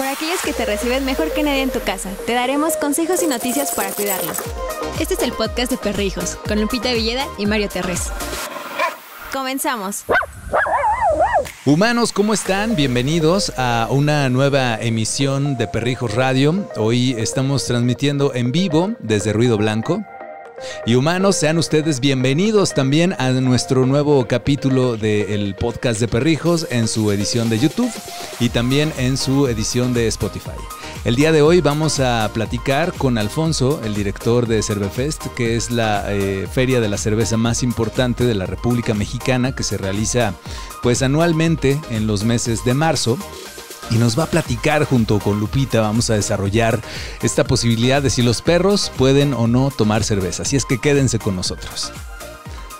para aquellos que te reciben mejor que nadie en tu casa. Te daremos consejos y noticias para cuidarlos. Este es el podcast de Perrijos, con Lupita Villeda y Mario Terrés. Comenzamos. Humanos, ¿cómo están? Bienvenidos a una nueva emisión de Perrijos Radio. Hoy estamos transmitiendo en vivo desde Ruido Blanco. Y humanos, sean ustedes bienvenidos también a nuestro nuevo capítulo del podcast de Perrijos en su edición de YouTube y también en su edición de Spotify. El día de hoy vamos a platicar con Alfonso, el director de Cervefest, que es la eh, feria de la cerveza más importante de la República Mexicana que se realiza pues anualmente en los meses de marzo y nos va a platicar junto con Lupita. Vamos a desarrollar esta posibilidad de si los perros pueden o no tomar cerveza. Así es que quédense con nosotros.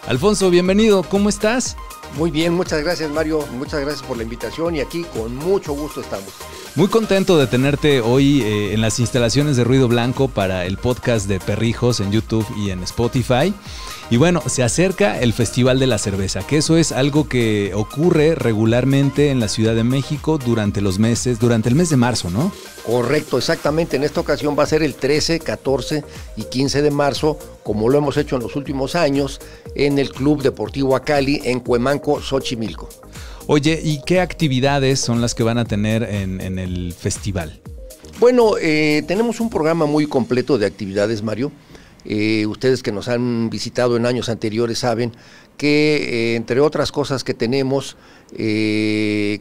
Alfonso, bienvenido. ¿Cómo estás? Muy bien, muchas gracias Mario, muchas gracias por la invitación y aquí con mucho gusto estamos. Muy contento de tenerte hoy eh, en las instalaciones de Ruido Blanco para el podcast de Perrijos en YouTube y en Spotify. Y bueno, se acerca el Festival de la Cerveza, que eso es algo que ocurre regularmente en la Ciudad de México durante los meses, durante el mes de marzo, ¿no? Correcto, exactamente. En esta ocasión va a ser el 13, 14 y 15 de marzo, como lo hemos hecho en los últimos años, en el Club Deportivo Acali en Cuemanco, Xochimilco. Oye, ¿y qué actividades son las que van a tener en, el festival? Bueno, eh, tenemos un programa muy completo de actividades, Mario. Eh, ustedes que nos han visitado en años anteriores saben que, eh, entre otras cosas que tenemos, eh,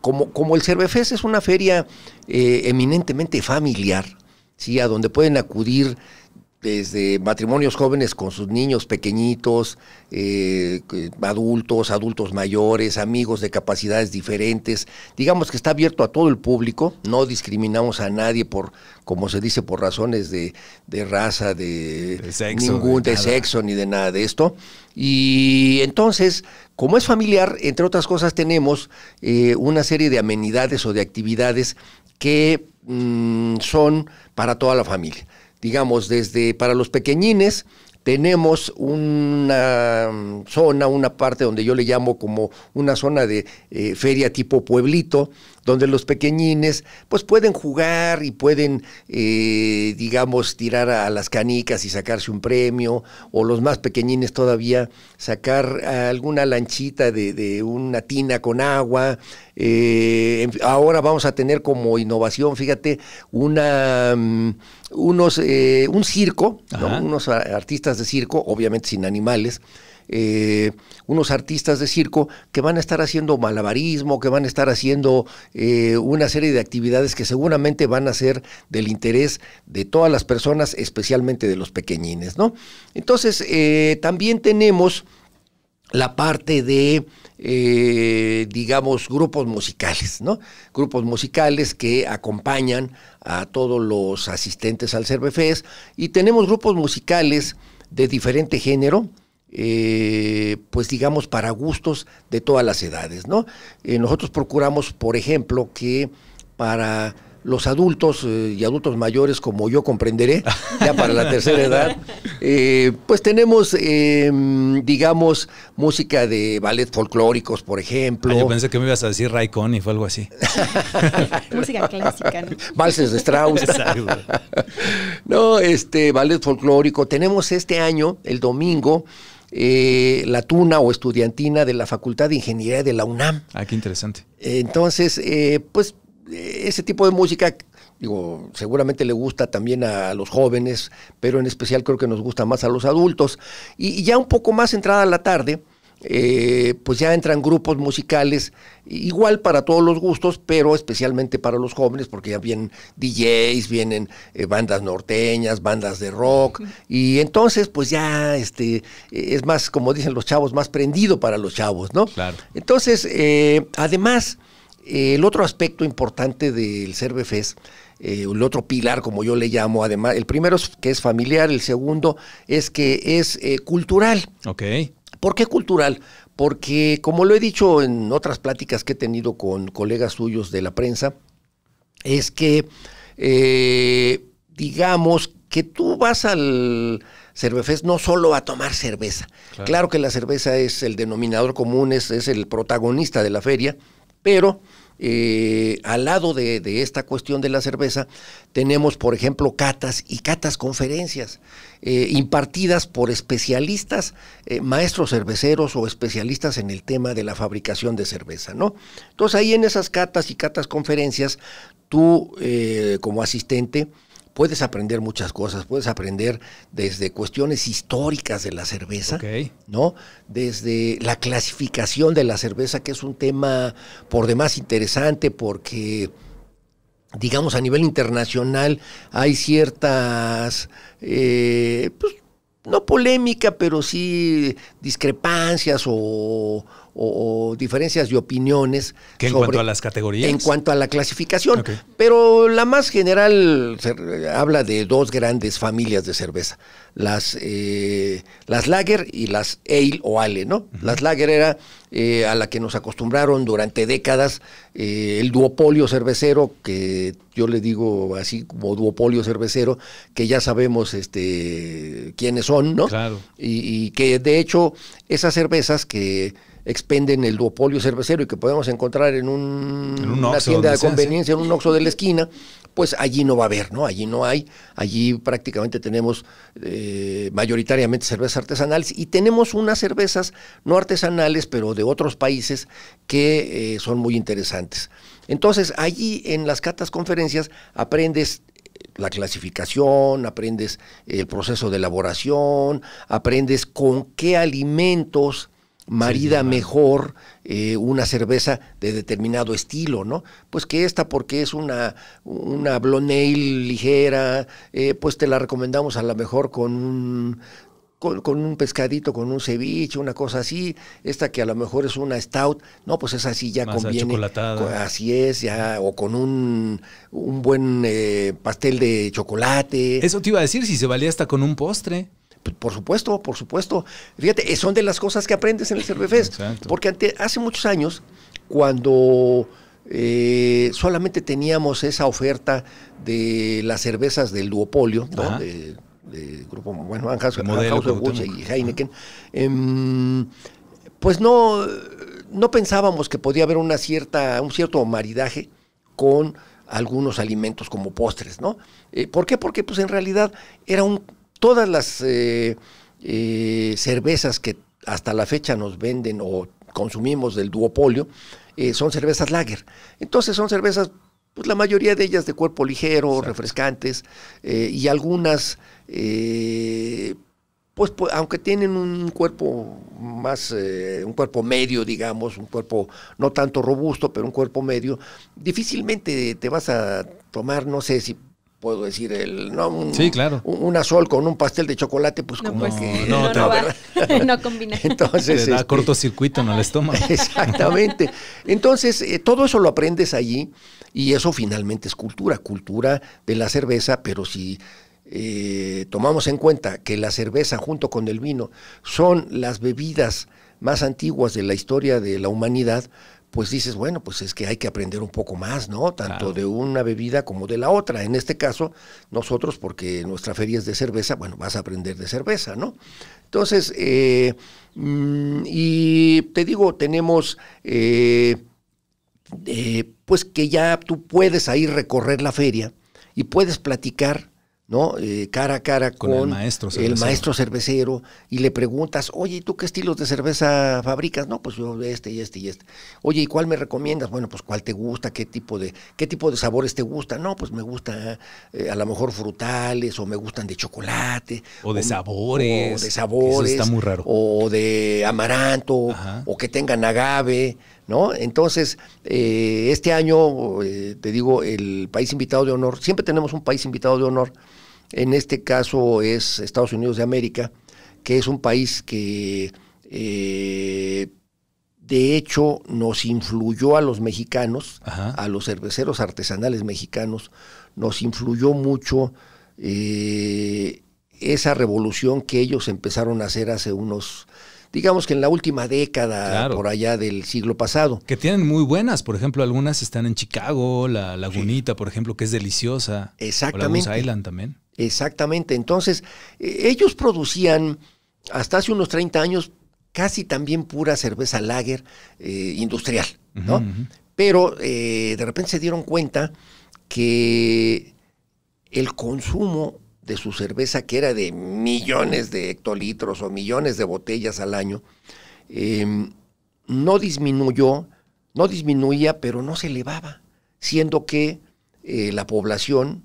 como, como, el Cervefes es una feria eminentemente familiar, ¿sí? a donde pueden acudir desde matrimonios jóvenes con sus niños pequeñitos, eh, adultos, adultos mayores, amigos de capacidades diferentes. Digamos que está abierto a todo el público, no discriminamos a nadie por, como se dice, por razones de, raza, de, sexo, ningún, de, sexo, ni de nada de esto. Y entonces, como es familiar, entre otras cosas tenemos eh, una serie de amenidades o de actividades que mm, son para toda la familia digamos, desde para los pequeñines, tenemos una mm, zona, una parte donde yo le llamo como una zona de eh, feria tipo pueblito, donde los pequeñines pues pueden jugar y pueden, eh, digamos, tirar a las canicas y sacarse un premio, o los más pequeñines todavía sacar alguna lanchita de, una tina con agua. Eh, ahora vamos a tener como innovación, fíjate, una, mm, unos, eh, un circo, unos artistas de circo, obviamente sin animales, eh, unos artistas de circo que van a estar haciendo malabarismo, que van a estar haciendo eh, una serie de actividades que seguramente van a ser del interés de todas las personas, especialmente de los pequeñines, ¿no? Entonces, eh, también tenemos la parte de, digamos, grupos musicales, ¿no? Grupos musicales que acompañan a todos los asistentes al CERVEFES y tenemos grupos musicales de diferente género, eh, pues digamos, para gustos de todas las edades. ¿no? Eh, nosotros procuramos, por ejemplo, que para los adultos eh, y adultos mayores, como yo comprenderé, ya para la tercera edad, eh, pues tenemos, em, digamos, música de ballet folclóricos, por ejemplo. Ah, pensé que me ibas a decir Raikon y fue algo así. música clásica, ¿no? Valses de Strauss. no, este, ballet folclórico. Tenemos este año, el domingo, eh, la tuna o estudiantina de la Facultad de Ingeniería de la UNAM. Ah, qué interesante. Entonces, eh, pues eh, ese tipo de música, digo, seguramente le gusta también a los jóvenes, pero en especial creo que nos gusta más a los adultos. Y, ya un poco más entrada la tarde, eh, pues ya entran grupos musicales, igual para todos los gustos, pero especialmente para los jóvenes, porque ya vienen DJs, vienen eh, bandas norteñas, bandas de rock, y entonces pues ya este, eh, es más, como dicen los chavos, más prendido para los chavos, ¿no? Claro. Entonces, además, el otro aspecto importante del Cervefes eh, el otro pilar, como yo le llamo, además, el primero es que es familiar, el segundo es que es cultural. Okay. ¿Por qué cultural? Porque, como lo he dicho en otras pláticas que he tenido con colegas suyos de la prensa, es que, eh, digamos, que tú vas al Cervefest no solo a tomar cerveza. Claro. que la cerveza es el denominador común, es, es el protagonista de la feria, pero eh, al lado de, esta cuestión de la cerveza, tenemos, por ejemplo, catas y catas conferencias eh, impartidas por especialistas, eh, maestros cerveceros o especialistas en el tema de la fabricación de cerveza, ¿no? Entonces ahí en esas catas y catas conferencias, tú como asistente, puedes aprender muchas cosas, puedes aprender desde cuestiones históricas de la cerveza, ¿no? Desde la clasificación de la cerveza, que es un tema por demás interesante porque digamos a nivel internacional hay ciertas eh, pues, no polémica, pero sí discrepancias o, o, diferencias de opiniones. en cuanto a las categorías? En cuanto a la clasificación. Pero la más general habla de dos grandes familias de cerveza. Las, eh, lager y las ale o ale, ¿no? Las lager era eh, a la que nos acostumbraron durante décadas eh, el duopolio cervecero, que yo le digo así como duopolio cervecero, que ya sabemos este, quiénes son, ¿no? y que de hecho esas cervezas que expenden el duopolio cervecero y que podemos encontrar en, una tienda de conveniencia, en un oxo de la esquina, pues allí no va a haber, ¿no? Allí no hay, allí prácticamente tenemos eh, mayoritariamente cervezas artesanales y tenemos unas cervezas no artesanales, pero de otros países que eh, son muy interesantes. Entonces, allí en las catas conferencias aprendes eh, la clasificación, aprendes el proceso de elaboración, aprendes con qué alimentos marida mejor eh, una cerveza de determinado estilo, ¿no? Pues que esta porque es una, una ligera, eh, pues te la recomendamos a lo mejor con un con, un pescadito, con un ceviche, una cosa así, esta que a lo mejor es una stout, no, pues esa sí ya con conviene. Así es, ya, o con un, un buen eh, pastel de chocolate. Eso te iba a decir, si se valía hasta con un postre. Pues, por supuesto, por supuesto. Fíjate, eh, son de las cosas que aprendes en el Cervefest. Porque hace muchos años, cuando eh, solamente teníamos esa oferta de las cervezas del duopolio, ¿no? de, de, grupo bueno, y Heineken, em, pues no, no pensábamos que podía haber una cierta, un cierto maridaje con algunos alimentos como postres, ¿no? Eh, ¿Por qué? Porque pues en realidad era un todas las eh, eh, cervezas que hasta la fecha nos venden o consumimos del duopolio eh, son cervezas lager. Entonces son cervezas, pues la mayoría de ellas de cuerpo ligero, refrescantes, y algunas, pues, aunque tienen un cuerpo más, un cuerpo medio, digamos, un cuerpo no tanto robusto, pero un cuerpo medio, difícilmente te vas a tomar, no sé si puedo decir el no un, sí, claro. con un pastel de chocolate pues como que no, no, va, no, combina entonces da este, cortocircuito en el estómago exactamente entonces eh, todo eso lo aprendes allí y eso finalmente es cultura cultura de la cerveza pero si eh, tomamos en cuenta que la cerveza junto con el vino son las bebidas más antiguas de la historia de la humanidad pues dices, bueno, pues es que hay que aprender un poco más, ¿no? Tanto de una bebida como de la otra. En este caso, nosotros, porque nuestra feria es de cerveza, bueno, vas a aprender de cerveza, ¿no? Entonces, eh, mm, y te digo, tenemos, eh, eh, pues que ya tú puedes ahí recorrer la feria y puedes platicar ¿no? Eh, cara a cara con, el, maestro cervecero. y le preguntas, oye, ¿y tú qué estilos de cerveza fabricas? No, pues yo este y este y este. Oye, ¿y cuál me recomiendas? Bueno, pues cuál te gusta, qué tipo de, qué tipo de sabores te gusta, No, pues me gusta eh, a lo mejor frutales o me gustan de chocolate. O de sabores. O de sabores. está muy raro. O de amaranto, o que tengan agave. ¿No? Entonces, eh, este año, te digo, el país invitado de honor, siempre tenemos un país invitado de honor, en este caso es Estados Unidos de América, que es un país que eh, de hecho nos influyó a los mexicanos, a los cerveceros artesanales mexicanos, nos influyó mucho eh, esa revolución que ellos empezaron a hacer hace unos digamos que en la última década, por allá del siglo pasado. Que tienen muy buenas, por ejemplo, algunas están en Chicago, la Lagunita, por ejemplo, que es deliciosa. Exactamente. O Island también. Exactamente. Entonces, eh, ellos producían hasta hace unos 30 años casi también pura cerveza lager eh, industrial, ¿no? Pero eh, de repente se dieron cuenta que el consumo de su cerveza, que era de millones de hectolitros o millones de botellas al año, em, no disminuyó, no disminuía, pero no se elevaba, siendo que la población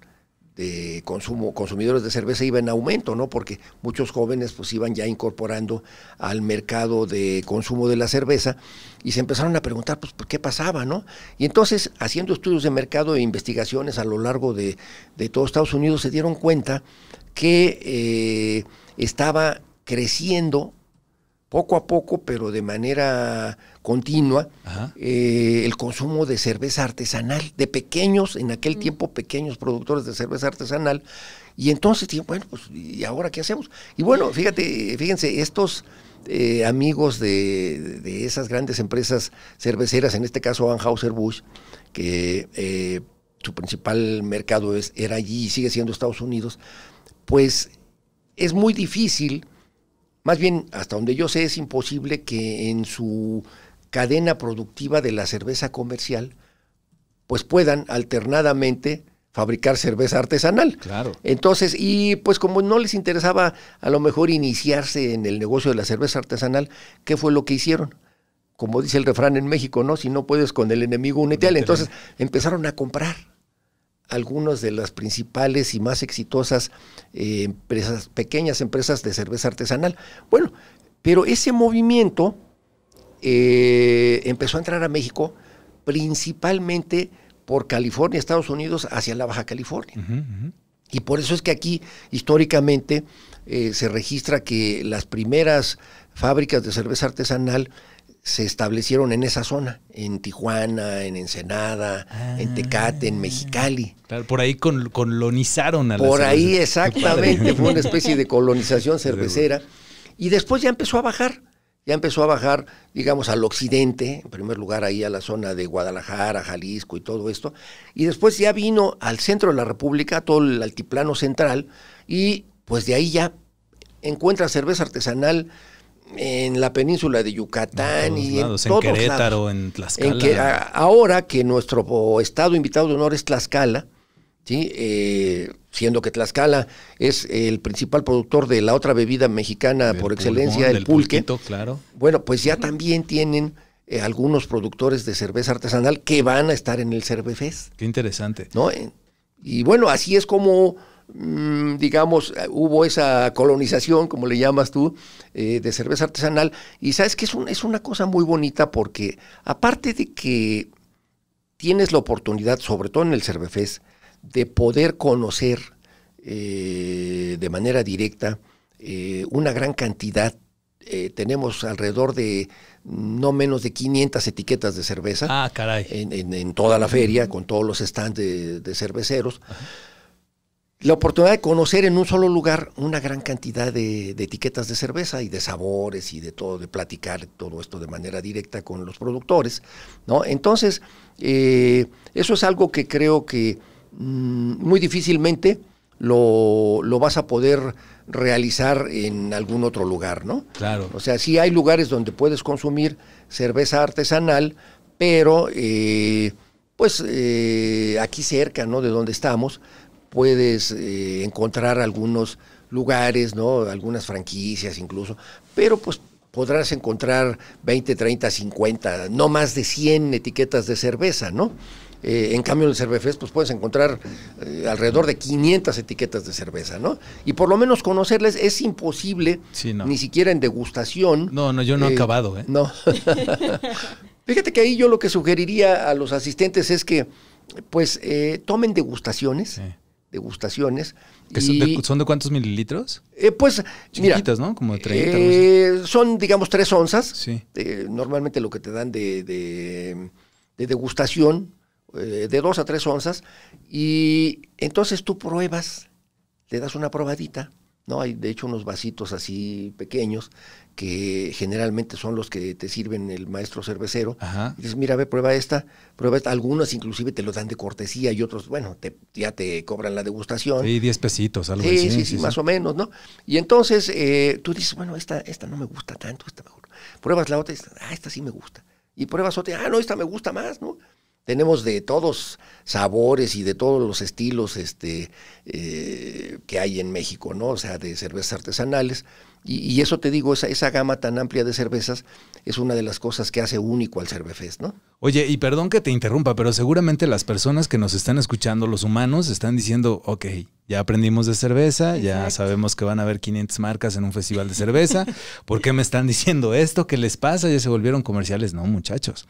de consumo, consumidores de cerveza iba en aumento, ¿no? Porque muchos jóvenes pues iban ya incorporando al mercado de consumo de la cerveza y se empezaron a preguntar pues qué pasaba, ¿no? Y entonces haciendo estudios de mercado e investigaciones a lo largo de, de todo Estados Unidos se dieron cuenta que eh, estaba creciendo poco a poco, pero de manera continua, eh, el consumo de cerveza artesanal, de pequeños, en aquel mm. tiempo pequeños productores de cerveza artesanal. Y entonces bueno, pues ¿y ahora qué hacemos? Y bueno, fíjate, fíjense, estos eh, amigos de, esas grandes empresas cerveceras, en este caso Anheuser-Busch, que eh, su principal mercado es, era allí y sigue siendo Estados Unidos, pues es muy difícil, más bien hasta donde yo sé es imposible que en su cadena productiva de la cerveza comercial, pues puedan alternadamente fabricar cerveza artesanal. Claro. Entonces, y pues como no les interesaba a lo mejor iniciarse en el negocio de la cerveza artesanal, ¿qué fue lo que hicieron? Como dice el refrán en México, ¿no? Si no puedes con el enemigo, únete Entonces empezaron a comprar algunas de las principales y más exitosas eh, empresas, pequeñas empresas de cerveza artesanal. Bueno, pero ese movimiento eh, empezó a entrar a México principalmente por California, Estados Unidos, hacia la Baja California. Y por eso es que aquí históricamente eh, se registra que las primeras fábricas de cerveza artesanal se establecieron en esa zona, en Tijuana, en Ensenada, ah. en Tecate, en Mexicali. por ahí colonizaron a Por ahí exactamente, fue una especie de colonización cervecera. Y después ya empezó a bajar. Ya empezó a bajar, digamos, al occidente, en primer lugar ahí a la zona de Guadalajara, Jalisco y todo esto, y después ya vino al centro de la República, todo el altiplano central, y pues de ahí ya encuentra cerveza artesanal en la península de Yucatán y en, Querétaro, en Tlaxcala. que, ahora que nuestro estado invitado de honor es Tlaxcala, ¿sí? Eh, siendo que Tlaxcala es el principal productor de la otra bebida mexicana por excelencia, el pulque. claro. Bueno, pues ya también tienen eh, algunos productores de cerveza artesanal que van a estar en el cervefés, Qué interesante. ¿no? Eh, y bueno, así es como mm, digamos, hubo esa colonización, como le llamas tú, de cerveza artesanal. Y sabes que es, es una cosa muy bonita porque aparte de que tienes la oportunidad, sobre todo en el Cervefest, de poder conocer eh, de manera directa eh, una gran cantidad. Eh, tenemos alrededor de no menos de 500 etiquetas de cerveza ah, En, toda la feria, con todos los stands de, cerveceros. La oportunidad de conocer en un solo lugar una gran cantidad de, de, etiquetas de cerveza y de sabores y de todo, de platicar todo esto de manera directa con los productores. ¿no? Entonces, eso es algo que creo que Mm, muy difícilmente lo, vas a poder realizar en algún otro lugar, ¿no? Claro. O sea, sí hay lugares donde puedes consumir cerveza artesanal, pero eh, pues eh, aquí cerca, ¿no? De donde estamos, puedes eh, encontrar algunos lugares, ¿no? Algunas franquicias incluso, pero pues podrás encontrar 20, 30, 50, no más de 100 etiquetas de cerveza, ¿no? Eh, en cambio, en el Cervefest, pues puedes encontrar eh, alrededor de 500 etiquetas de cerveza, ¿no? Y por lo menos conocerles es imposible, ni siquiera en degustación. No, no, yo no he eh, acabado, ¿eh? No. Fíjate que ahí yo lo que sugeriría a los asistentes es que, pues, tomen degustaciones. degustaciones. son, de, cuántos mililitros? pues, chiquitas, ¿no? Como 30. son, digamos, 3 onzas. Sí. normalmente lo que te dan de, de degustación eh, de dos a tres onzas, y entonces tú pruebas, le das una probadita, ¿no? Hay de hecho unos vasitos así pequeños que generalmente son los que te sirven el maestro cervecero. dices, mira, ve, prueba esta, prueba esta. inclusive te lo dan de cortesía y otros, bueno, ya te cobran la degustación. Sí, diez pesitos, algo así. Sí, sí, sí, más o menos, ¿no? Y entonces eh, tú dices, bueno, esta, esta no me gusta tanto, esta mejor. Pruebas la otra y dices, ah, esta sí me gusta. Y pruebas otra, ah, no, esta me gusta más, ¿no? Tenemos de todos sabores y de todos los estilos este, eh, que hay en México, ¿no? O sea, de cervezas artesanales. Y, eso te digo, esa, gama tan amplia de cervezas es una de las cosas que hace único al Cervefest, ¿no? Oye, y perdón que te interrumpa, pero seguramente las personas que nos están escuchando, los humanos, están diciendo, ok, ya aprendimos de cerveza, ya sabemos que van a haber 500 marcas en un festival de cerveza, ¿por qué me están diciendo esto? ¿Qué les pasa? Ya se volvieron comerciales. No, muchachos.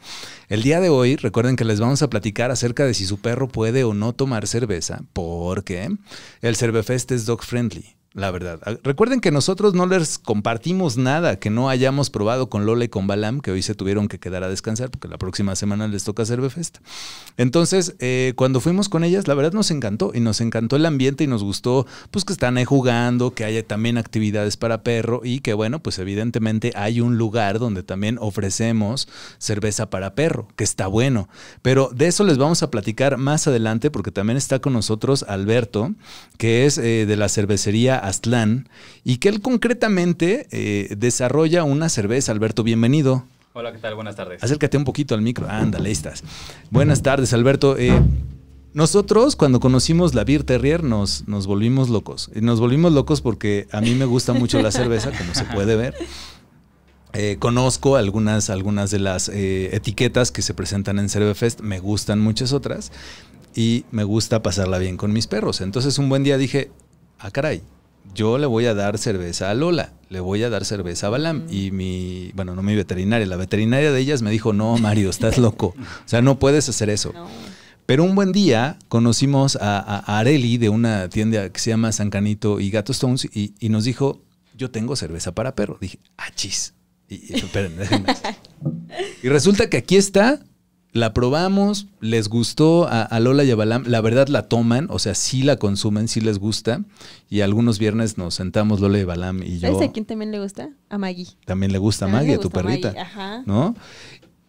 El día de hoy, recuerden que les vamos a platicar acerca de si su perro puede o no tomar cerveza, porque el Cervefest es dog friendly la verdad. Ah, recuerden que nosotros no les compartimos nada que no hayamos probado con Lola y con Balam, que hoy se tuvieron que quedar a descansar porque la próxima semana les toca hacer Befest. Entonces, eh, cuando fuimos con ellas, la verdad nos encantó y nos encantó el ambiente y nos gustó pues que están ahí jugando, que haya también actividades para perro y que bueno, pues evidentemente hay un lugar donde también ofrecemos cerveza para perro, que está bueno. Pero de eso les vamos a platicar más adelante porque también está con nosotros Alberto, que es eh, de la cervecería Aztlán y que él concretamente eh, desarrolla una cerveza. Alberto, bienvenido. Hola, ¿qué tal? Buenas tardes. Acércate un poquito al micro. Ándale, ahí estás. Buenas tardes, Alberto. Eh, nosotros, cuando conocimos la Beer Terrier, nos, volvimos locos. Nos volvimos locos porque a mí me gusta mucho la cerveza, como se puede ver. Eh, conozco algunas, de las etiquetas que se presentan en Cervefest, me gustan muchas otras y me gusta pasarla bien con mis perros. Entonces un buen día dije, ah caray, yo le voy a dar cerveza a Lola, le voy a dar cerveza a Balam. Mm. Y mi, bueno, no mi veterinaria, la veterinaria de ellas me dijo, no, Mario, estás loco. O sea, no puedes hacer eso. Pero un buen día conocimos a, Areli de una tienda que se llama San Canito y Gato Stones y, nos dijo, yo tengo cerveza para perro. Dije, ah, chis. y resulta que aquí está la probamos, les gustó a, Lola y a Balam, la verdad la toman, o sea, sí la consumen, sí les gusta. Y algunos viernes nos sentamos Lola y Balam y yo. ¿Sabes a quién también le gusta? A Maggie. También le gusta a Maggie, a tu perrita. Ajá. ¿No?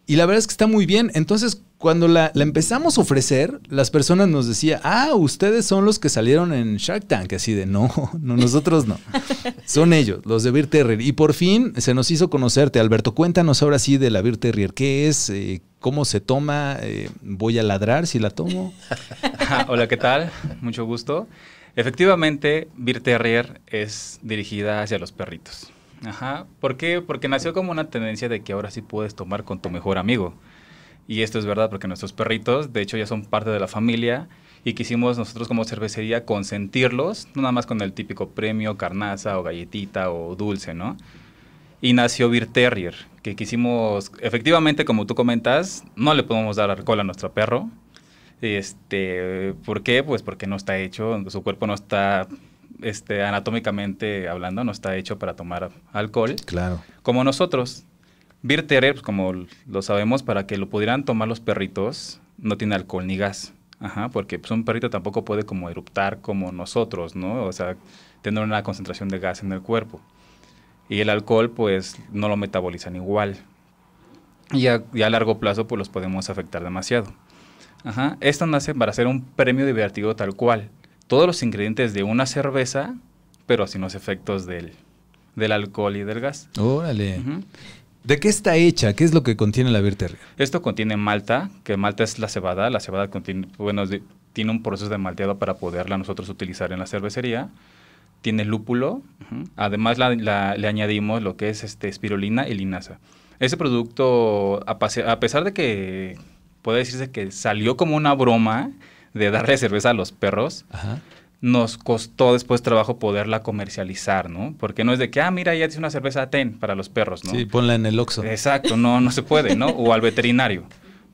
Y la verdad es que está muy bien. Entonces, cuando la, empezamos a ofrecer, las personas nos decían, ah, ustedes son los que salieron en Shark Tank. Así de, no, no nosotros no. son ellos, los de Beer Terrier. Y por fin se nos hizo conocerte, Alberto. Cuéntanos ahora sí de la Beer Terrier. ¿Qué es? Eh, ¿Cómo se toma? Eh, ¿Voy a ladrar si la tomo? Ah, hola, ¿qué tal? Mucho gusto. Efectivamente, Beer Terrier es dirigida hacia los perritos. Ajá. ¿Por qué? Porque nació como una tendencia de que ahora sí puedes tomar con tu mejor amigo. Y esto es verdad, porque nuestros perritos, de hecho, ya son parte de la familia y quisimos nosotros como cervecería consentirlos, no nada más con el típico premio, carnaza o galletita o dulce, ¿no? y nació bir Terrier, que quisimos, efectivamente, como tú comentas, no le podemos dar alcohol a nuestro perro. Este, ¿Por qué? Pues porque no está hecho, su cuerpo no está este, anatómicamente hablando, no está hecho para tomar alcohol. Claro. Como nosotros. Beer Terrier, pues, como lo sabemos, para que lo pudieran tomar los perritos, no tiene alcohol ni gas. Ajá, porque pues, un perrito tampoco puede como eruptar como nosotros, ¿no? O sea, tener una concentración de gas en el cuerpo y el alcohol pues no lo metabolizan igual. Y a, largo plazo pues los podemos afectar demasiado. Ajá. Esto nace para ser un premio divertido tal cual. Todos los ingredientes de una cerveza, pero sin los efectos del, alcohol y del gas. Órale. ¿De qué está hecha? ¿Qué es lo que contiene la Beer Esto contiene malta, que malta es la cebada. La cebada tiene un proceso de malteado para poderla nosotros utilizar en la cervecería tiene lúpulo. Además le añadimos lo que es este, espirulina y linaza. Ese producto, a, pesar de que puede decirse que salió como una broma de darle cerveza a los perros, nos costó después trabajo poderla comercializar, ¿no? Porque no es de que, ah, mira, ya tienes una cerveza ten para los perros, ¿no? Sí, ponla en el Oxxo. Exacto, no, no se puede, ¿no? O al veterinario.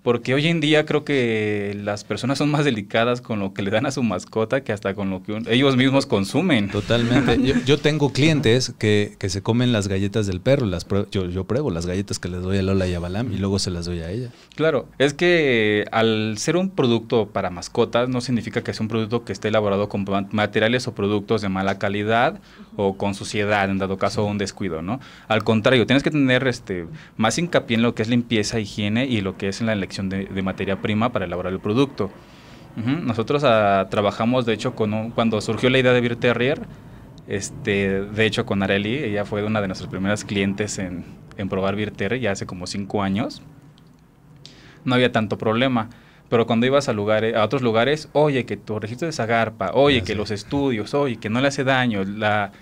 Porque hoy en día creo que las personas son más delicadas con lo que le dan a su mascota que hasta con lo que ellos mismos consumen. Totalmente. Yo, tengo clientes que, que, se comen las galletas del perro. Las yo, yo, pruebo las galletas que les doy a Lola y a Balam y luego se las doy a ella. Claro, es que al ser un producto para mascotas no significa que sea un producto que esté elaborado con materiales o productos de mala calidad o con suciedad, en dado caso un descuido, ¿no? Al contrario, tienes que tener este, más hincapié en lo que es limpieza, e higiene y lo que es la elección de, materia prima para elaborar el producto. Nosotros ah, trabajamos, de hecho, con cuando surgió la idea de Virterrier este, de hecho con Areli, ella fue una de nuestras primeras clientes en, probar Virter, ya hace como cinco años. No había tanto problema pero cuando ibas a lugares a otros lugares oye que tu registro de Zagarpa oye que los estudios oye que no le hace daño la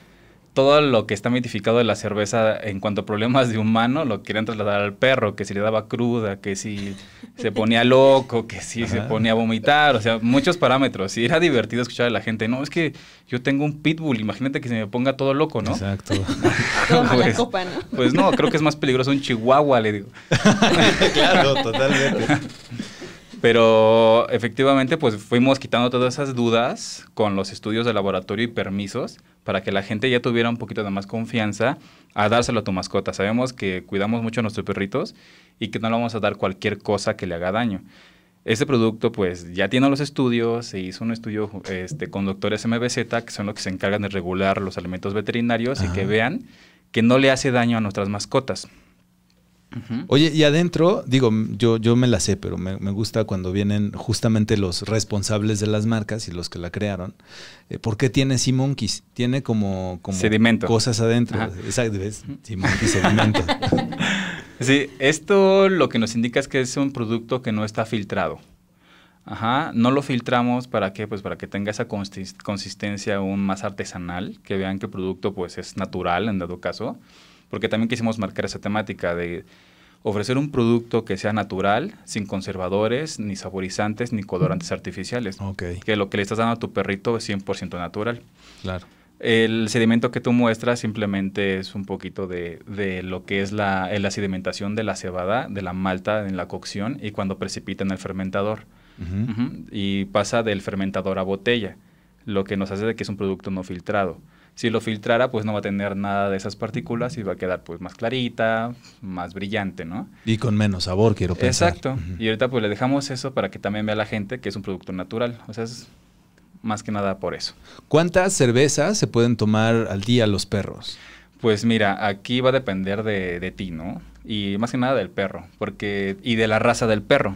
todo lo que está mitificado de la cerveza en cuanto a problemas de humano lo querían trasladar al perro, que si le daba cruda, que si se ponía loco, que si se ponía a vomitar, o sea, muchos parámetros. Y era divertido escuchar a la gente, no, es que yo tengo un pitbull, imagínate que se me ponga todo loco, ¿no? Exacto. pues, copa, ¿no? pues no, creo que es más peligroso un chihuahua, le digo. claro, totalmente. Pero efectivamente, pues fuimos quitando todas esas dudas con los estudios de laboratorio y permisos para que la gente ya tuviera un poquito de más confianza a dárselo a tu mascota. Sabemos que cuidamos mucho a nuestros perritos y que no le vamos a dar cualquier cosa que le haga daño. Este producto, pues, ya tiene los estudios, se hizo un estudio este, con doctores MBZ, que son los que se encargan de regular los alimentos veterinarios y que vean que no le hace daño a nuestras mascotas. Oye, y adentro, digo, yo, yo me la sé, pero me, gusta cuando vienen justamente los responsables de las marcas y los que la crearon. porque eh, ¿Por qué tiene Monkeys? Tiene como, sedimento. cosas adentro. Exacto, ¿ves? Monkeys, sedimento. sí, esto lo que nos indica es que es un producto que no está filtrado. Ajá, no lo filtramos para qué? Pues para que tenga esa consistencia aún más artesanal, que vean que el producto pues es natural en dado caso porque también quisimos marcar esa temática de ofrecer un producto que sea natural, sin conservadores, ni saborizantes, ni colorantes artificiales. Que lo que le estás dando a tu perrito es 100% natural. Claro. El sedimento que tú muestras simplemente es un poquito de, de lo que es la, sedimentación de la cebada, de la malta en la cocción y cuando precipita en el fermentador. Y pasa del fermentador a botella, lo que nos hace de que es un producto no filtrado. Si lo filtrara, pues no va a tener nada de esas partículas y va a quedar pues más clarita, más brillante, ¿no? Y con menos sabor, quiero pensar. Exacto. Y ahorita pues le dejamos eso para que también vea la gente que es un producto natural. O sea, es más que nada por eso. ¿Cuántas cervezas se pueden tomar al día los perros? Pues mira, aquí va a depender de, ti, ¿no? Y más que nada del perro, porque y de la raza del perro.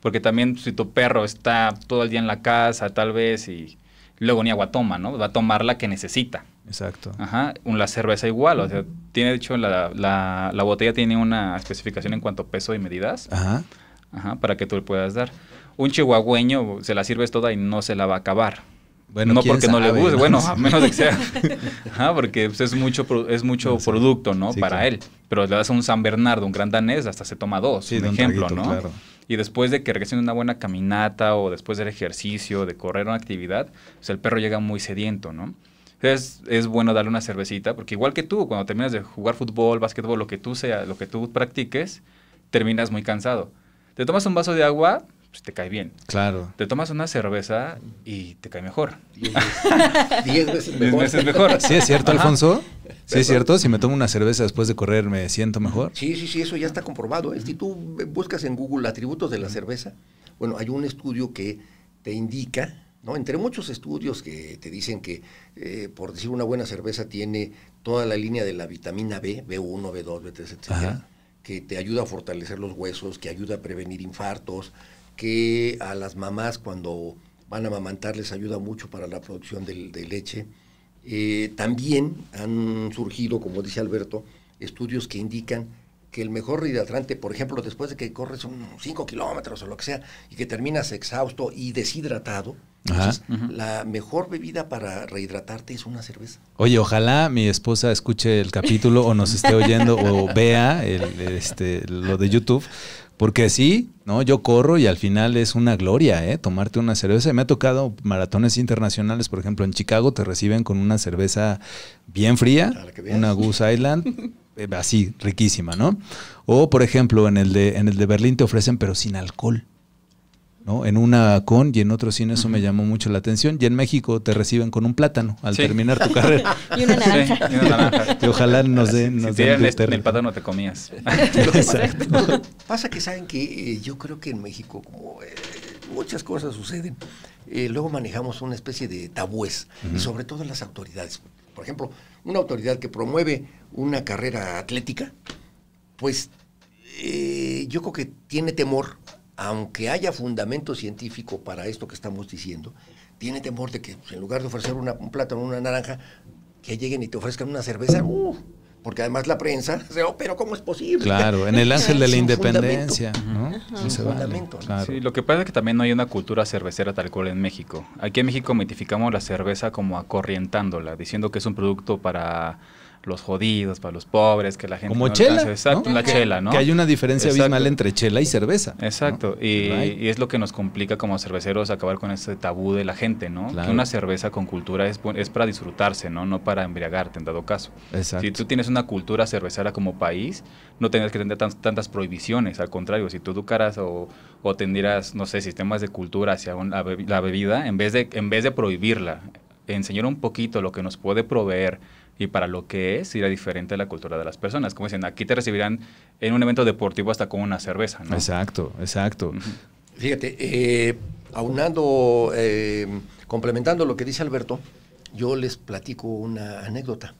Porque también si tu perro está todo el día en la casa, tal vez, y luego ni agua toma, ¿no? Va a tomar la que necesita. Exacto. Ajá, la cerveza igual, o sea, tiene, dicho, la, la, botella tiene una especificación en cuanto a peso y medidas. Ajá. Ajá, para que tú le puedas dar. Un chihuahueño se la sirves toda y no se la va a acabar. Bueno, no porque no le guste, bueno, a menos de que sea. Ajá, porque pues, es mucho, es mucho producto, ¿no? para él. Pero le das a un San Bernardo, un gran danés, hasta se toma dos, sí, un ejemplo, ¿no? Y después de que regresen de una buena caminata o después del ejercicio, de correr una actividad, pues el perro llega muy sediento, ¿no? Es, es bueno darle una cervecita, porque igual que tú, cuando terminas de jugar fútbol, básquetbol, lo que tú sea, lo que tú practiques, terminas muy cansado. Te tomas un vaso de agua, pues, te cae bien. Claro. Te tomas una cerveza y te cae mejor. Diez, veces mejor. Diez Sí, es cierto, Alfonso. Sí, es cierto. Si me tomo una cerveza después de correr, me siento mejor. Sí, sí, sí, eso ya está comprobado. ¿eh? Si tú buscas en Google atributos de la cerveza, bueno, hay un estudio que te indica, ¿no? Entre muchos estudios que te dicen que, eh, por decir una buena cerveza, tiene toda la línea de la vitamina B, B1, B2, B3, etcétera, que te ayuda a fortalecer los huesos, que ayuda a prevenir infartos, que a las mamás cuando van a amamantar les ayuda mucho para la producción de, leche. Eh, también han surgido, como dice Alberto, estudios que indican que el mejor rehidratante, por ejemplo, después de que corres 5 kilómetros o lo que sea, y que terminas exhausto y deshidratado, la mejor bebida para rehidratarte es una cerveza. Oye, ojalá mi esposa escuche el capítulo o nos esté oyendo o vea este, lo de YouTube, porque sí, ¿no? Yo corro y al final es una gloria, ¿eh? Tomarte una cerveza. Me ha tocado maratones internacionales, por ejemplo, en Chicago te reciben con una cerveza bien fría, una Goose Island, eh, así, riquísima, ¿no? O, por ejemplo, en el de, en el de Berlín te ofrecen, pero sin alcohol. En una con y en otro sin eso me llamó mucho la atención. Y en México te reciben con un plátano al terminar tu carrera. y una naranja. ojalá nos den. si den este, el plátano te comías. Pasa que saben que eh, yo creo que en México, como eh, muchas cosas suceden, eh, luego manejamos una especie de tabúes, sobre todo las autoridades. Por ejemplo, una autoridad que promueve una carrera atlética, pues yo creo que tiene temor aunque haya fundamento científico para esto que estamos diciendo, tiene temor de que pues, en lugar de ofrecer una, un plátano o una naranja, que lleguen y te ofrezcan una cerveza. porque además la prensa, oh, pero ¿cómo es posible? Claro, en el ángel de la independencia, Sí, lo que pasa es que también no hay una cultura cervecera tal cual en México. Aquí en México mitificamos la cerveza como acorrientándola, diciendo que es un producto para los jodidos, para los pobres, que la gente. Como chela. Exacto, la chela, ¿no? Que hay una diferencia abismal entre chela y cerveza. Exacto, y, es lo que nos complica como cerveceros acabar con ese tabú de la gente, ¿no? Que una cerveza con cultura es, es para disfrutarse, ¿no? No para embriagarte, en dado caso. Exacto. Si tú tienes una cultura cervecera como país, no tendrías que tener tantas prohibiciones, al contrario, si tú educaras o, o tendrías, no sé, sistemas de cultura hacia la, bebida, en vez de, en vez de prohibirla enseñar un poquito lo que nos puede proveer y para lo que es ir diferente la cultura de las personas. Como dicen, aquí te recibirán en un evento deportivo hasta con una cerveza, ¿no? Exacto, exacto. Fíjate, eh, aunando, eh, complementando lo que dice Alberto, yo les platico una anécdota.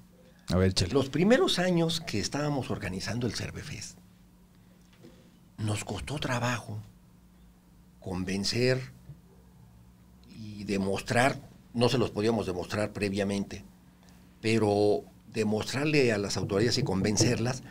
A ver, Los primeros años que estábamos organizando el Cervefest, nos costó trabajo convencer y demostrar no se los podíamos demostrar previamente, pero demostrarle a las autoridades y convencerlas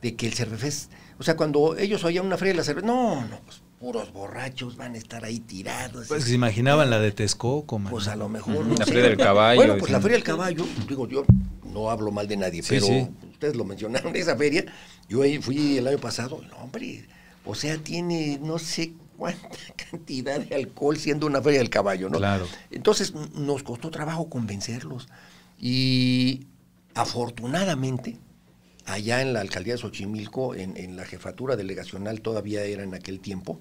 de que el cervefés, o sea, cuando ellos oían una feria de la cerveza, no, no, pues puros borrachos van a estar ahí tirados. Pues se imaginaban la de Tesco? como Pues a lo mejor. no la feria del caballo. Bueno, pues la feria del caballo, digo, yo no hablo mal de nadie, pero ustedes lo mencionaron, esa feria, yo ahí fui el año pasado, no, hombre, o sea, tiene, no sé cuánta cantidad de alcohol siendo una feria del caballo, ¿no? Claro. Entonces nos costó trabajo convencerlos. Y afortunadamente, allá en la alcaldía de Xochimilco, en, la jefatura delegacional todavía era en aquel tiempo,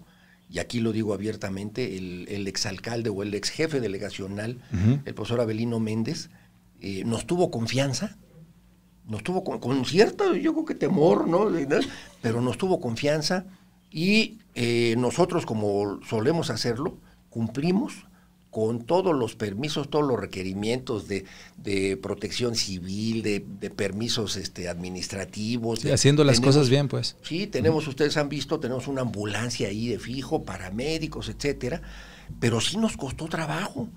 y aquí lo digo abiertamente, el, exalcalde o el exjefe delegacional, el profesor Abelino Méndez, eh, nos tuvo confianza, nos tuvo con, con cierta, yo creo que temor, ¿no? Pero nos tuvo confianza y eh, nosotros, como solemos hacerlo, cumplimos con todos los permisos, todos los requerimientos de, protección civil, de, permisos este, administrativos. haciendo las cosas bien, pues. Sí, tenemos, ustedes han visto, tenemos una ambulancia ahí de fijo, para médicos, etcétera, pero sí nos costó trabajo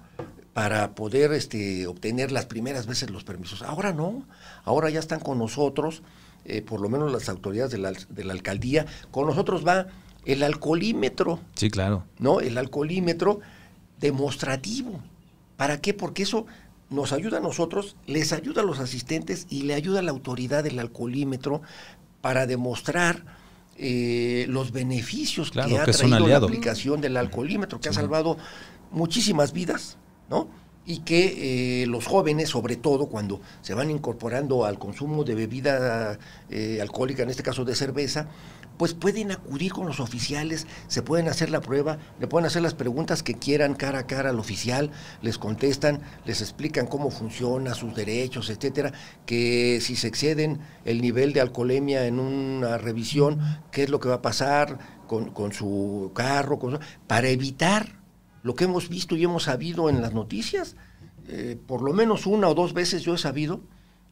para poder este, obtener las primeras veces los permisos. Ahora no, ahora ya están con nosotros eh, por lo menos las autoridades de la, alcaldía, con nosotros va el alcoholímetro. Sí, claro. ¿No? El alcoholímetro demostrativo. ¿Para qué? Porque eso nos ayuda a nosotros, les ayuda a los asistentes y le ayuda a la autoridad del alcoholímetro para demostrar eh, los beneficios que ha traído la aplicación del alcoholímetro, que ha salvado muchísimas vidas, ¿no? y que eh, los jóvenes, sobre todo cuando se van incorporando al consumo de bebida eh, alcohólica, en este caso de cerveza, pues pueden acudir con los oficiales, se pueden hacer la prueba, le pueden hacer las preguntas que quieran cara a cara al oficial, les contestan, les explican cómo funciona, sus derechos, etcétera, que si se exceden el nivel de alcoholemia en una revisión, qué es lo que va a pasar con, su carro, para evitar lo que hemos visto y hemos sabido en las noticias, eh, por lo menos una o dos veces yo he sabido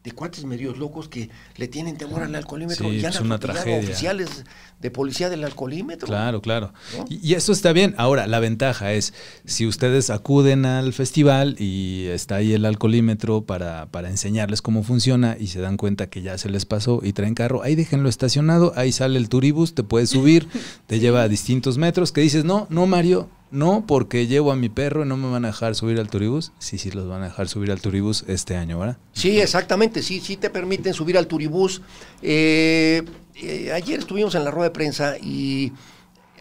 de cuates medios locos que le tienen temor al alcoholímetro y han es una tragedia. oficiales de policía del alcoholímetro. Claro, claro. Y, eso está bien. Ahora, la ventaja es, si ustedes acuden al festival y está ahí el alcoholímetro para, para enseñarles cómo funciona y se dan cuenta que ya se les pasó y traen carro, ahí déjenlo estacionado, ahí sale el turibus, te puedes subir, te lleva a distintos metros, que dices, no, no, Mario, no, porque llevo a mi perro y no me van a dejar subir al turibús. Sí, sí, los van a dejar subir al turibús este año, ¿verdad? Sí, exactamente, sí, sí te permiten subir al turibús. Eh, eh, ayer estuvimos en la rueda de prensa y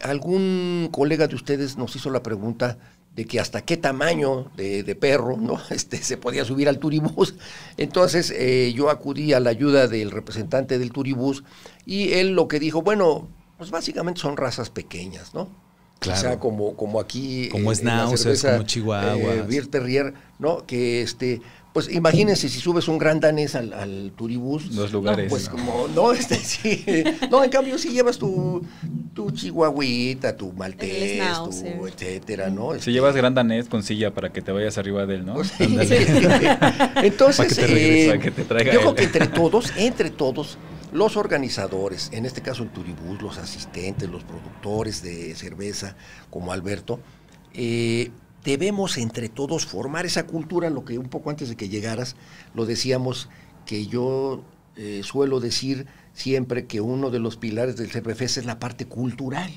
algún colega de ustedes nos hizo la pregunta de que hasta qué tamaño de, perro ¿no? este, se podía subir al turibús. Entonces eh, yo acudí a la ayuda del representante del turibús y él lo que dijo, bueno, pues básicamente son razas pequeñas, ¿no? o sea como, como aquí. Como eh, es como Chihuahua. Eh, Terrier, ¿no? Que este. Pues imagínense si subes un gran danés al, al turibús. Los lugares. pues como, no, este, sí. No, en cambio, si llevas tu, tu chihuahuita, tu maltés, tu etcétera, ¿no? si este llevas gran danés con silla para que te vayas arriba de él, ¿no? Entonces, yo creo que entre todos, entre todos, los organizadores, en este caso el Turibús, los asistentes, los productores de cerveza como Alberto, eh, debemos entre todos formar esa cultura, lo que un poco antes de que llegaras lo decíamos, que yo eh, suelo decir siempre que uno de los pilares del CPFS es la parte cultural.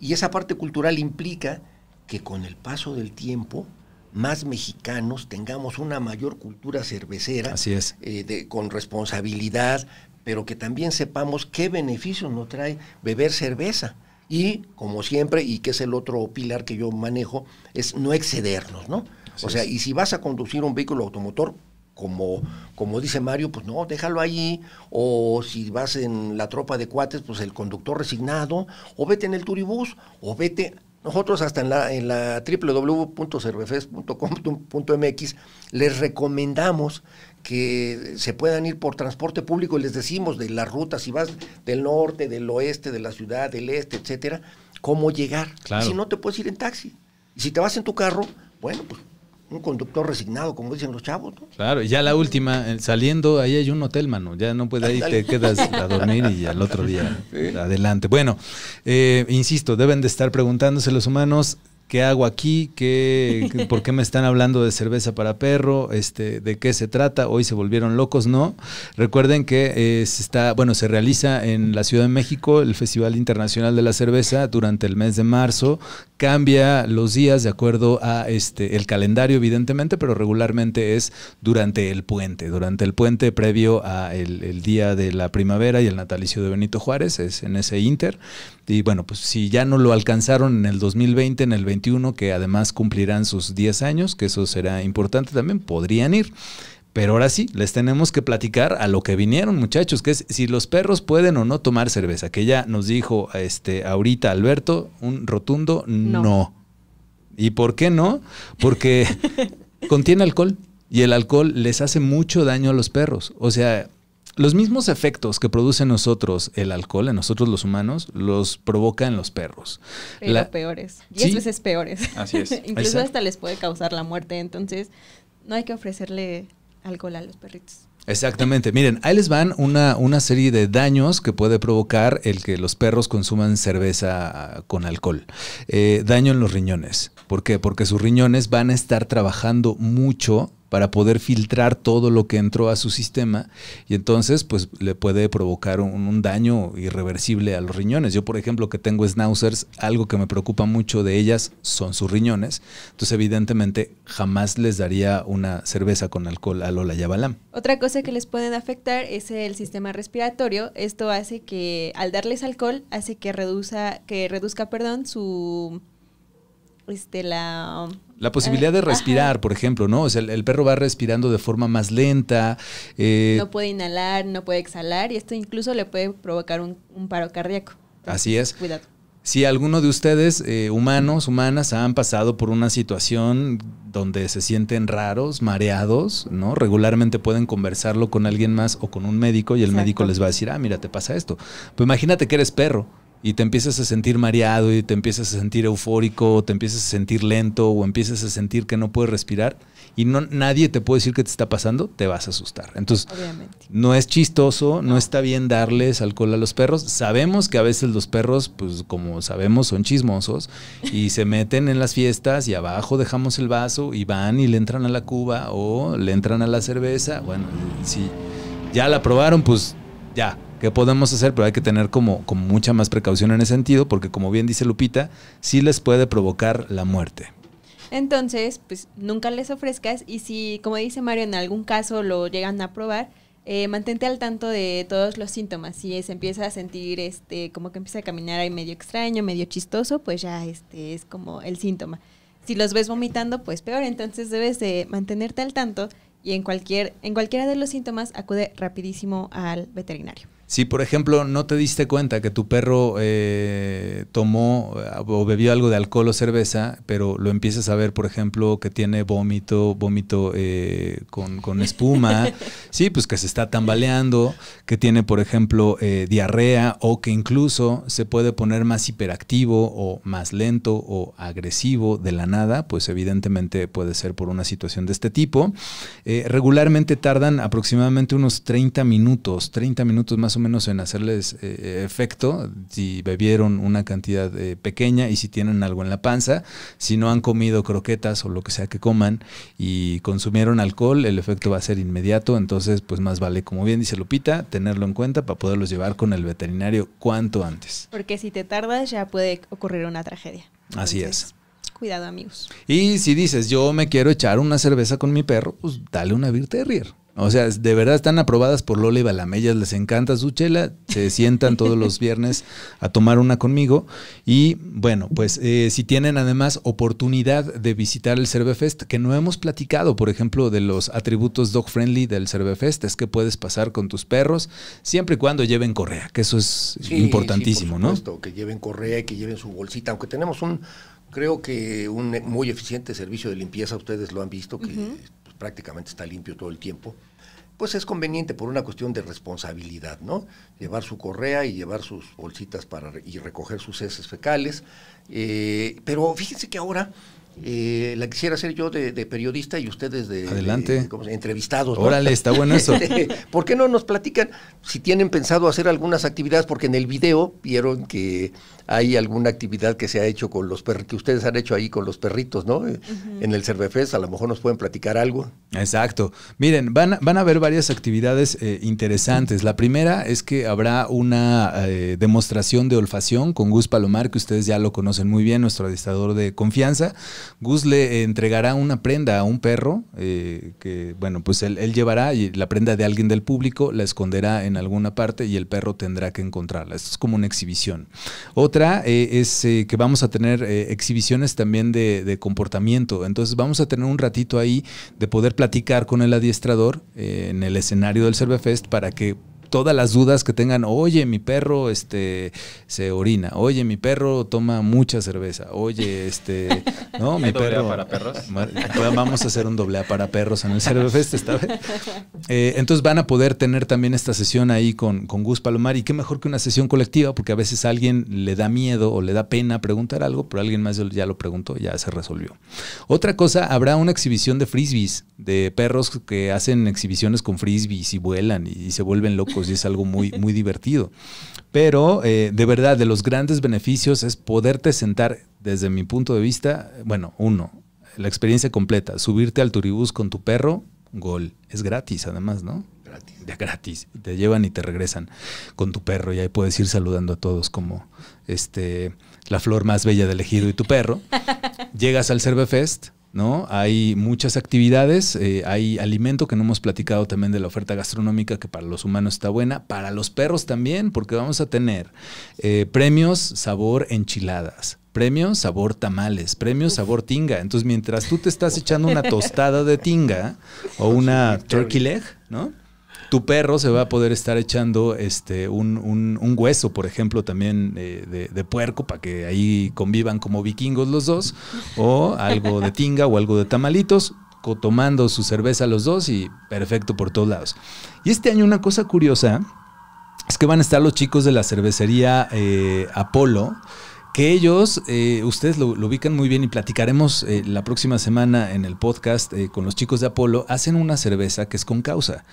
Y esa parte cultural implica que con el paso del tiempo más mexicanos tengamos una mayor cultura cervecera Así es. Eh, con responsabilidad, pero que también sepamos qué beneficios nos trae beber cerveza. Y, como siempre, y que es el otro pilar que yo manejo, es no excedernos, ¿no? o sea, y si vas a conducir un vehículo automotor, como, como dice Mario, pues no, déjalo ahí. o si vas en la tropa de cuates, pues el conductor resignado, o vete en el turibús, o vete nosotros hasta en la, en la www.cervefes.com.mx les recomendamos que se puedan ir por transporte público y les decimos de las rutas, si vas del norte, del oeste, de la ciudad, del este, etcétera, cómo llegar. Si no, te puedes ir en taxi. Y si te vas en tu carro, bueno, pues un conductor resignado, como dicen los chavos. ¿no? Claro, ya la última, eh, saliendo, ahí hay un hotel, mano. Ya no puedes ahí, te quedas a dormir y al otro día adelante. Bueno, eh, insisto, deben de estar preguntándose los humanos ¿Qué hago aquí? ¿Por qué me están hablando de cerveza para perro? Este, ¿De qué se trata? Hoy se volvieron locos, ¿no? Recuerden que eh, está, bueno, se realiza en la Ciudad de México el Festival Internacional de la Cerveza durante el mes de marzo cambia los días de acuerdo a este el calendario evidentemente, pero regularmente es durante el puente, durante el puente previo a el, día de la primavera y el natalicio de Benito Juárez, es en ese inter. Y bueno, pues si ya no lo alcanzaron en el 2020, en el 21, que además cumplirán sus 10 años, que eso será importante también, podrían ir. Pero ahora sí, les tenemos que platicar a lo que vinieron, muchachos, que es si los perros pueden o no tomar cerveza, que ya nos dijo este ahorita Alberto, un rotundo no. ¿Y por qué no? Porque contiene alcohol y el alcohol les hace mucho daño a los perros. O sea, los mismos efectos que produce nosotros el alcohol, en nosotros los humanos, los provoca en los perros. Pero peores, diez veces peores. Incluso hasta les puede causar la muerte. Entonces, no hay que ofrecerle alcohol a los perritos. Exactamente. Miren, ahí les van una, una serie de daños que puede provocar el que los perros consuman cerveza con alcohol. Eh, daño en los riñones. ¿Por qué? Porque sus riñones van a estar trabajando mucho para poder filtrar todo lo que entró a su sistema y entonces pues le puede provocar un, daño irreversible a los riñones. Yo por ejemplo que tengo schnauzers, algo que me preocupa mucho de ellas son sus riñones, entonces evidentemente jamás les daría una cerveza con alcohol a Lola Yabalam. Otra cosa que les pueden afectar es el sistema respiratorio, esto hace que al darles alcohol hace que que reduzca, perdón, su este la la posibilidad de eh, respirar, por ejemplo, ¿no? O sea, el, perro va respirando de forma más lenta. Eh, no puede inhalar, no puede exhalar y esto incluso le puede provocar un, paro cardíaco. Así es. Cuidado. Si alguno de ustedes, eh, humanos, humanas, han pasado por una situación donde se sienten raros, mareados, ¿no? Regularmente pueden conversarlo con alguien más o con un médico y el médico les va a decir, ah, mira, te pasa esto. Pues imagínate que eres perro y te empiezas a sentir mareado y te empiezas a sentir eufórico, te empiezas a sentir lento o empiezas a sentir que no puedes respirar y no, nadie te puede decir qué te está pasando, te vas a asustar. Entonces, no es chistoso, no. está bien darles alcohol a los perros. Sabemos que a veces los perros, pues como sabemos, son chismosos y se meten en las fiestas y abajo dejamos el vaso y van y le entran a la cuba o le entran a la cerveza. Bueno, si ya la probaron, pues ya, que podemos hacer, pero hay que tener como, como mucha más precaución en ese sentido, porque como bien dice Lupita, sí les puede provocar la muerte. Entonces, pues nunca les ofrezcas y si, como dice Mario, en algún caso lo llegan a probar, eh, mantente al tanto de todos los síntomas. Si se empieza a sentir este, como que empieza a caminar ahí medio extraño, medio chistoso, pues ya este es como el síntoma. Si los ves vomitando, pues peor. Entonces debes de mantenerte al tanto y en cualquier, en cualquiera de los síntomas acude rapidísimo al veterinario. Si, por ejemplo, no te diste cuenta que tu perro eh, tomó eh, o bebió algo de alcohol o cerveza, pero lo empiezas a ver, por ejemplo, que tiene vómito, vómito eh, con, espuma, sí, pues que se está tambaleando, que tiene, por ejemplo, diarrea o que incluso se puede poner más hiperactivo o más lento o agresivo de la nada, pues evidentemente puede ser por una situación de este tipo. regularmente tardan aproximadamente unos 30 minutos, 30 minutos más o menos en hacerles eh, eh, efecto si bebieron una cantidad eh, pequeña y si tienen algo en la panza, si no han comido croquetas o lo que sea que coman y consumieron alcohol, el efecto va a ser inmediato, entonces pues más vale, como bien dice Lupita, tenerlo en cuenta para poderlos llevar con el veterinario cuanto antes. Porque si te tardas ya puede ocurrir una tragedia. Así es cuidado amigos. Y si dices, yo me quiero echar una cerveza con mi perro, pues dale una Beer o sea, de verdad están aprobadas por Lola y Balamellas, les encanta su chela, se sientan todos los viernes a tomar una conmigo. Y bueno, pues eh, si tienen además oportunidad de visitar el Cervefest, que no hemos platicado, por ejemplo, de los atributos dog friendly del Cervefest, es que puedes pasar con tus perros siempre y cuando lleven correa, que eso es importantísimo, sí, por supuesto, Que lleven correa, y que lleven su bolsita, aunque tenemos un, creo que un muy eficiente servicio de limpieza, ustedes lo han visto, que pues, prácticamente está limpio todo el tiempo pues es conveniente por una cuestión de responsabilidad, ¿no? Llevar su correa y llevar sus bolsitas para y recoger sus heces fecales. Eh, pero fíjense que ahora eh, la quisiera hacer yo de, periodista y ustedes de, como, entrevistados. Órale, está bueno eso. ¿Por qué no nos platican si tienen pensado hacer algunas actividades? Porque en el video vieron que hay alguna actividad que se ha hecho con los que ustedes han hecho ahí con los perritos, ¿no? Eh, en el Cervefest, a lo mejor nos pueden platicar algo. Exacto. Miren, van, van a haber varias actividades eh, interesantes. La primera es que habrá una demostración de olfación con Gus Palomar, que ustedes ya lo conocen muy bien, nuestro administrador de confianza Gus le entregará una prenda a un perro, eh, que bueno, pues él, llevará la prenda de alguien del público, la esconderá en alguna parte y el perro tendrá que encontrarla. Esto es como una exhibición. Otra eh, es eh, que vamos a tener exhibiciones también de, de, comportamiento, entonces vamos a tener un ratito ahí de poder platicar con el adiestrador en el escenario del Cervefest para que todas las dudas que tengan, oye, mi perro este, se orina, oye, mi perro toma mucha cerveza, oye, este, ¿no? Mi perro, a para perros? Vamos a hacer un doble A para perros en el Cerebro Fest esta vez. entonces van a poder tener también esta sesión ahí con, con Gus Palomar y qué mejor que una sesión colectiva, porque a veces alguien le da miedo o le da pena preguntar algo, pero alguien más ya lo preguntó, ya se resolvió. Otra cosa, habrá una exhibición de frisbees, de perros que hacen exhibiciones con frisbees y vuelan y se vuelven locos pues, y es algo muy, muy divertido. Pero eh, de verdad, de los grandes beneficios es poderte sentar, desde mi punto de vista, bueno, uno, la experiencia completa, subirte al turibús con tu perro, gol. Es gratis además, ¿no? Gratis. De gratis. Te llevan y te regresan con tu perro y ahí puedes ir saludando a todos como este, la flor más bella del ejido y tu perro. Llegas al Cervefest ¿no? Hay muchas actividades, eh, hay alimento que no hemos platicado también de la oferta gastronómica que para los humanos está buena, para los perros también, porque vamos a tener eh, premios sabor enchiladas, premios sabor tamales, premios sabor tinga. Entonces, mientras tú te estás echando una tostada de tinga o una turkey leg, ¿no? tu perro se va a poder estar echando este, un, hueso, por ejemplo, también eh, de, puerco, para que ahí convivan como vikingos los dos, o algo de tinga o algo de tamalitos, tomando su cerveza los dos y perfecto por todos lados. Y este año una cosa curiosa es que van a estar los chicos de la cervecería eh, Apolo que ellos, eh, ustedes lo, ubican muy bien y platicaremos eh, la próxima semana en el podcast eh, con los chicos de Apolo, hacen una cerveza que es con causa,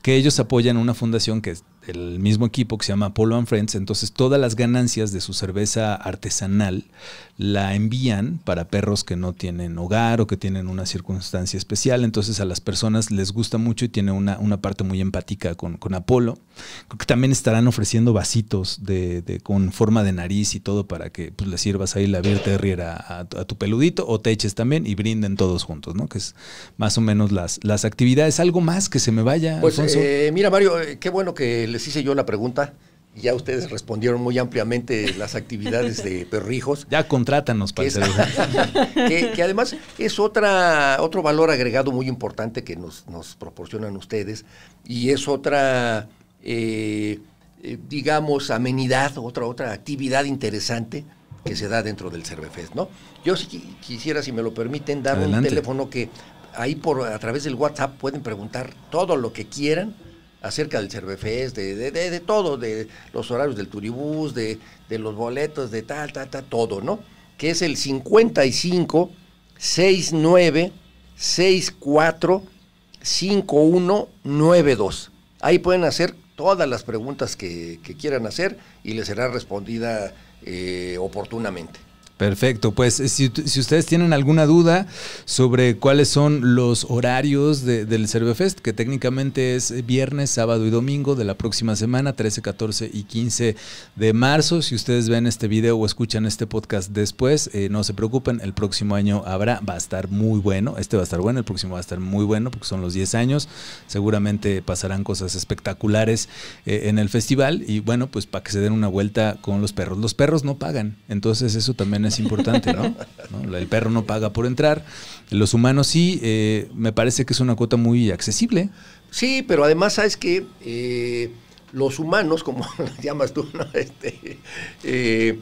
que ellos apoyan una fundación que es el mismo equipo que se llama Apolo and Friends, entonces todas las ganancias de su cerveza artesanal la envían para perros que no tienen hogar o que tienen una circunstancia especial. Entonces a las personas les gusta mucho y tiene una, parte muy empática con, con, Apolo. Creo que también estarán ofreciendo vasitos de, con forma de nariz y todo para que pues, le sirvas ahí la verte Terrier a, tu peludito o te eches también y brinden todos juntos, ¿no? Que es más o menos las, las actividades. ¿Algo más que se me vaya? Pues eh, mira Mario, eh, qué bueno que les hice yo la pregunta ya ustedes respondieron muy ampliamente las actividades de perrijos. Ya contrátanos, que, que, además es otra, otro valor agregado muy importante que nos, proporcionan ustedes y es otra, eh, digamos, amenidad, otra, otra actividad interesante que se da dentro del Cervefest, ¿no? Yo sí quisiera, si me lo permiten, dar un teléfono que ahí por a través del WhatsApp pueden preguntar todo lo que quieran acerca del Cervefest, de, de, todo, de los horarios del turibús, de, los boletos, de tal, tal, tal, todo, ¿no? Que es el 55 69 64 5192. Ahí pueden hacer todas las preguntas que, quieran hacer y les será respondida eh, oportunamente. Perfecto, pues eh, si, ustedes tienen alguna duda sobre cuáles son los horarios de, del Cervefest, que técnicamente es viernes, sábado y domingo de la próxima semana, 13, 14 y 15 de marzo, si ustedes ven este video o escuchan este podcast después, eh, no se preocupen, el próximo año habrá, va a estar muy bueno, este va a estar bueno, el próximo va a estar muy bueno porque son los 10 años, seguramente pasarán cosas espectaculares eh, en el festival y bueno, pues para que se den una vuelta con los perros, los perros no pagan, entonces eso también es importante, ¿no? El perro no paga por entrar, los humanos sí, eh, me parece que es una cuota muy accesible. Sí, pero además, ¿sabes que eh, los humanos, como las llamas tú, ¿no? Este, eh,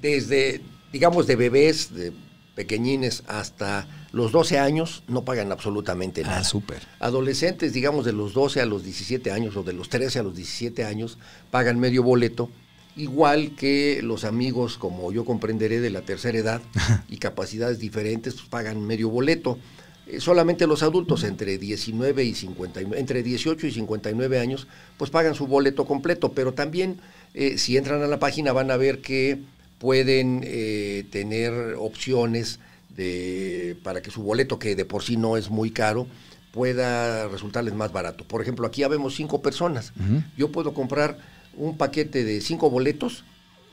desde, digamos, de bebés, de pequeñines hasta los 12 años no pagan absolutamente ah, nada. Ah, súper. Adolescentes, digamos, de los 12 a los 17 años o de los 13 a los 17 años pagan medio boleto igual que los amigos, como yo comprenderé, de la tercera edad y capacidades diferentes, pues pagan medio boleto. Eh, solamente los adultos entre 19 y 50, entre 18 y 59 años, pues pagan su boleto completo, pero también eh, si entran a la página van a ver que pueden eh, tener opciones de, para que su boleto, que de por sí no es muy caro, pueda resultarles más barato. Por ejemplo, aquí ya vemos cinco personas. Yo puedo comprar un paquete de cinco boletos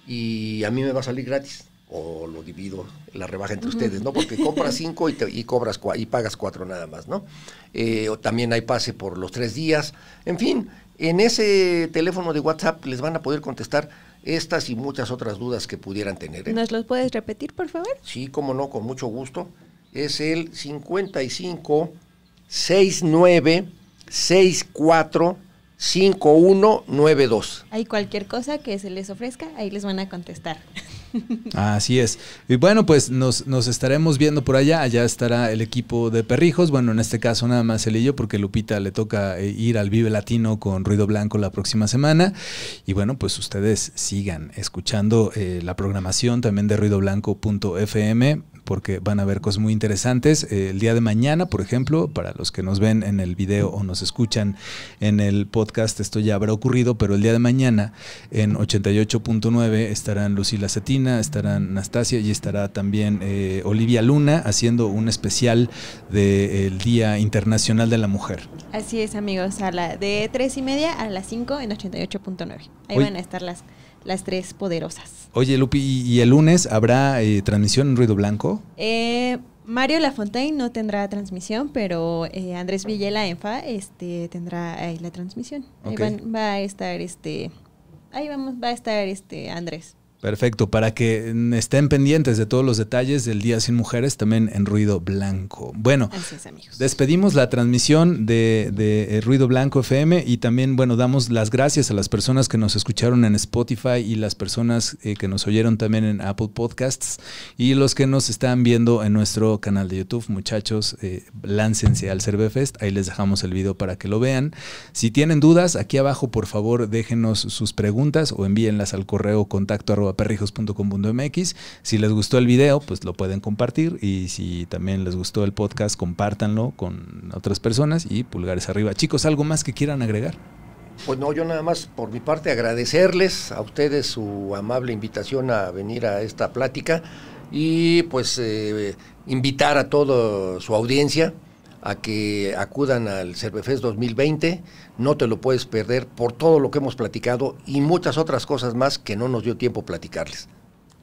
y a mí me va a salir gratis. O lo divido, la rebaja entre ustedes, ¿no? Porque compras cinco y, cobras y pagas cuatro nada más, ¿no? Eh, o también hay pase por los tres días. En fin, en ese teléfono de WhatsApp les van a poder contestar estas y muchas otras dudas que pudieran tener. ¿eh? ¿Nos los puedes repetir, por favor? Sí, cómo no, con mucho gusto. Es el 55 69 64 5192. Hay cualquier cosa que se les ofrezca, ahí les van a contestar. Así es. Y bueno, pues nos, estaremos viendo por allá. Allá estará el equipo de perrijos. Bueno, en este caso nada más el porque Lupita le toca eh, ir al Vive Latino con Ruido Blanco la próxima semana. Y bueno, pues ustedes sigan escuchando eh, la programación también de ruidoblanco.fm porque van a haber cosas muy interesantes. Eh, el día de mañana, por ejemplo, para los que nos ven en el video o nos escuchan en el podcast, esto ya habrá ocurrido, pero el día de mañana en 88.9 estarán Lucila Cetina, estarán Anastasia y estará también eh, Olivia Luna haciendo un especial del eh, Día Internacional de la Mujer. Así es, amigos, a la de 3 y media a las 5 en 88.9. Ahí van a estar las las tres poderosas. Oye, Lupi, ¿y el lunes habrá eh, transmisión en Ruido Blanco? Eh, Mario Lafontaine no tendrá transmisión, pero eh, Andrés Villela Enfa este, tendrá ahí la transmisión. va a estar este. Ahí vamos, va a estar este Andrés. Perfecto, para que mm, estén pendientes de todos los detalles del Día Sin Mujeres, también en Ruido Blanco. Bueno, despedimos la transmisión de, eh, Ruido Blanco FM y también, bueno, damos las gracias a las personas que nos escucharon en Spotify y las personas eh, que nos oyeron también en Apple Podcasts y los que nos están viendo en nuestro canal de YouTube. Muchachos, eh, láncense al Cervefest, ahí les dejamos el video para que lo vean. Si tienen dudas, aquí abajo, por favor, déjenos sus preguntas o envíenlas al correo contacto perrijos.com.mx. Si les gustó el video, pues lo pueden compartir y si también les gustó el podcast, compártanlo con otras personas y pulgares arriba. Chicos, ¿algo más que quieran agregar? Pues no, yo nada más por mi parte agradecerles a ustedes su amable invitación a venir a esta plática y pues eh, invitar a toda su audiencia a que acudan al Cervefest 2020. No te lo puedes perder por todo lo que hemos platicado y muchas otras cosas más que no nos dio tiempo platicarles.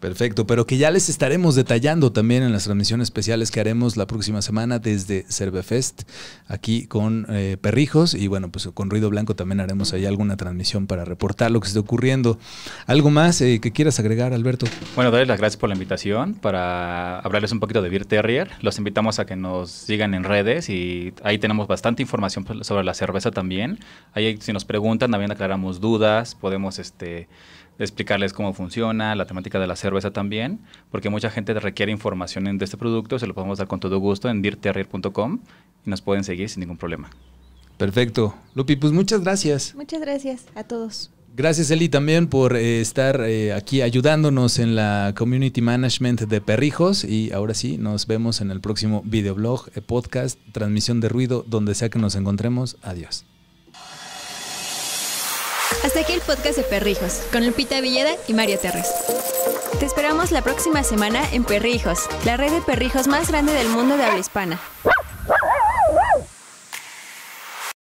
Perfecto, pero que ya les estaremos detallando también en las transmisiones especiales que haremos la próxima semana desde Cervefest, aquí con eh, Perrijos y bueno, pues con Ruido Blanco también haremos ahí alguna transmisión para reportar lo que está ocurriendo. ¿Algo más eh, que quieras agregar, Alberto? Bueno, darles las gracias por la invitación para hablarles un poquito de Beer Terrier. Los invitamos a que nos sigan en redes y ahí tenemos bastante información sobre la cerveza también. Ahí si nos preguntan también aclaramos dudas, podemos este explicarles cómo funciona, la temática de la cerveza también, porque mucha gente requiere información de este producto, se lo podemos dar con todo gusto en dirterrier.com y nos pueden seguir sin ningún problema. Perfecto. Lupi, pues muchas gracias. Muchas gracias a todos. Gracias Eli también por eh, estar eh, aquí ayudándonos en la Community Management de Perrijos y ahora sí nos vemos en el próximo videoblog, eh, podcast, transmisión de ruido, donde sea que nos encontremos. Adiós. Hasta aquí el podcast de Perrijos, con Lupita Villeda y Mario Terres. Te esperamos la próxima semana en Perrijos, la red de perrijos más grande del mundo de habla hispana.